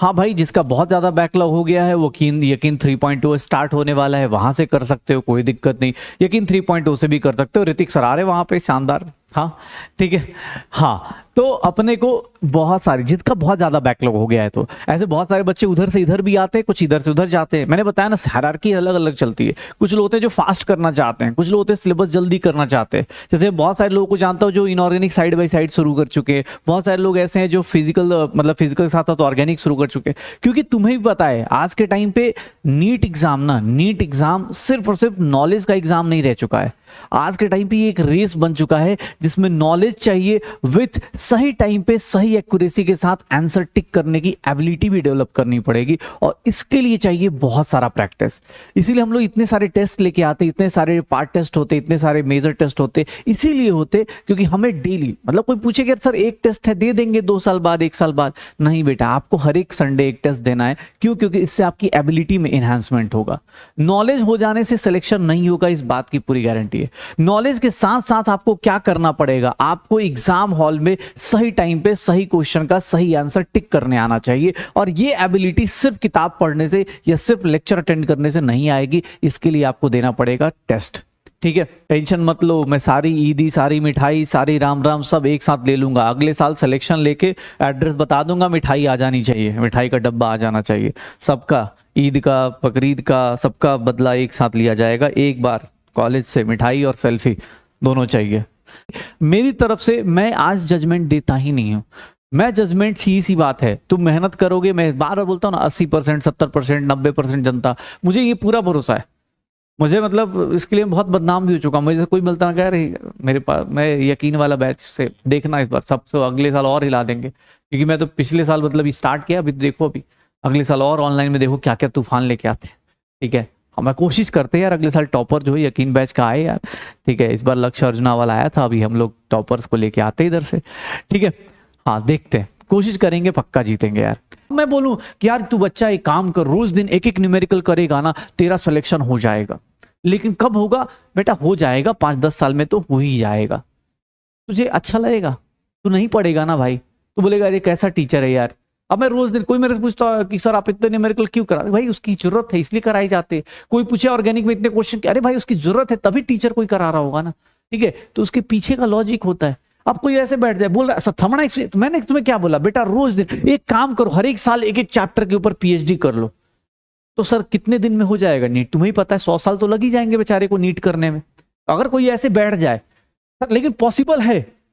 हाँ भाई जिसका बहुत ज़्यादा बैकलॉग हो गया है वो कीन यकीन 3.0 स्टार्ट होने वाला है वहाँ से कर सकते हो कोई दिक्कत नहीं यकीन 3.0 से भी कर सकते हो ऋतिक सरारे वहाँ पे शानदार हाँ ठीक है हाँ तो अपने को बहुत सारी जिसका बहुत ज़्यादा बैकलॉग हो गया है तो ऐसे बहुत सारे बच्चे उधर से इधर भी आते हैं कुछ इधर से उधर जाते हैं मैंने बताया ना हरारकी अलग अलग चलती है कुछ लोग होते हैं जो फास्ट करना चाहते हैं कुछ लोग होते हैं सिलेबस जल्दी करना चाहते हैं जैसे बहुत सारे लोगों को जानता हूँ जो इनऑर्गेनिक साइड बाई साइड शुरू कर चुके हैं बहुत सारे लोग ऐसे हैं जो फिजिकल मतलब फिजिकल के साथ साथ ऑर्गेनिक शुरू कर चुके हैं क्योंकि तुम्हें भी पता है आज के टाइम पे नीट एग्जाम ना नीट एग्जाम सिर्फ और सिर्फ नॉलेज का एग्जाम नहीं रह चुका है आज के टाइम पे एक रेस बन चुका है जिसमें नॉलेज चाहिए विथ सही टाइम पे सही एक्यूरेसी के साथ आंसर टिक करने की एबिलिटी भी डेवलप करनी पड़ेगी और इसके लिए चाहिए बहुत सारा प्रैक्टिस इसीलिए हम लोग इतने सारे टेस्ट लेके आते इतने सारे पार्ट टेस्ट होते इतने सारे मेजर टेस्ट होते इसीलिए होते क्योंकि हमें डेली मतलब कोई पूछे कि सर एक टेस्ट है दे देंगे दो साल बाद एक साल बाद नहीं बेटा आपको हर एक संडे एक टेस्ट देना है क्यों क्योंकि इससे आपकी एबिलिटी में एनहांसमेंट होगा नॉलेज हो जाने से सिलेक्शन नहीं होगा इस बात की पूरी गारंटी है नॉलेज के साथ साथ आपको क्या करना पड़ेगा आपको एग्जाम हॉल में सही टाइम पे सही क्वेश्चन का सही आंसर टिक करने आना चाहिए और ये एबिलिटी सिर्फ किताब पढ़ने से या सिर्फ लेक्चर अटेंड करने से नहीं आएगी इसके लिए आपको देना पड़ेगा टेस्ट ठीक है टेंशन मत लो मैं सारी ईदी सारी मिठाई सारी राम राम सब एक साथ ले लूंगा अगले साल सिलेक्शन लेके एड्रेस बता दूंगा मिठाई आ जानी चाहिए मिठाई का डब्बा आ जाना चाहिए सबका ईद का बकरीद का सबका बदला एक साथ लिया जाएगा एक बार कॉलेज से मिठाई और सेल्फी दोनों चाहिए मेरी तरफ से मैं आज जजमेंट देता ही नहीं हूं मैं जजमेंट सी सी बात है तुम मेहनत करोगे मैं बार बार बोलता हूँ ना अस्सी परसेंट सत्तर परसेंट नब्बे परसेंट जनता मुझे ये पूरा भरोसा है मुझे मतलब इसके लिए बहुत बदनाम भी हो चुका मुझे कोई मिलता ना कह रही मेरे पास मैं यकीन वाला बैच से देखना इस बार सबसे अगले साल और हिला देंगे क्योंकि मैं तो पिछले साल मतलब स्टार्ट किया अभी देखो अभी अगले साल और ऑनलाइन में देखो क्या क्या तूफान लेके आते हैं ठीक है हम हाँ, कोशिश करते हैं यार अगले साल टॉपर जो है यकीन बैच का आए यार ठीक है इस बार लक्ष्य अर्जुना वाला आया था अभी हम लोग टॉपर्स को लेके आते इधर से ठीक है हाँ देखते हैं कोशिश करेंगे पक्का जीतेंगे यार मैं बोलूं कि यार तू बच्चा एक काम कर रोज दिन एक एक न्यूमेरिकल करेगा ना तेरा सिलेक्शन हो जाएगा लेकिन कब होगा बेटा हो जाएगा पांच दस साल में तो हो ही जाएगा तुझे अच्छा लगेगा तू नहीं पढ़ेगा ना भाई तू बोलेगा अरे कैसा टीचर है यार अब मैं रोज दिन कोई मेरे से पूछता है कि सर आप इतने न्यूमेरिकल क्यों करा भाई उसकी जरूरत है इसलिए कराई जाते कोई पूछे ऑर्गेनिक में इतने क्वेश्चन अरे भाई उसकी जरूरत है तभी टीचर कोई करा रहा होगा ना ठीक है तो उसके पीछे का लॉजिक होता है अब कोई ऐसे बैठ जाए बोल रहा है थमना तो मैंने तुम्हें क्या बोला बेटा रोज दिन एक काम करो हर एक साल एक एक चैप्टर के ऊपर पीएचडी कर लो तो सर कितने दिन में हो जाएगा नीट तुम्हें ही पता है सौ साल तो लग ही जाएंगे बेचारे को नीट करने में अगर कोई ऐसे बैठ जाए सर लेकिन पॉसिबल है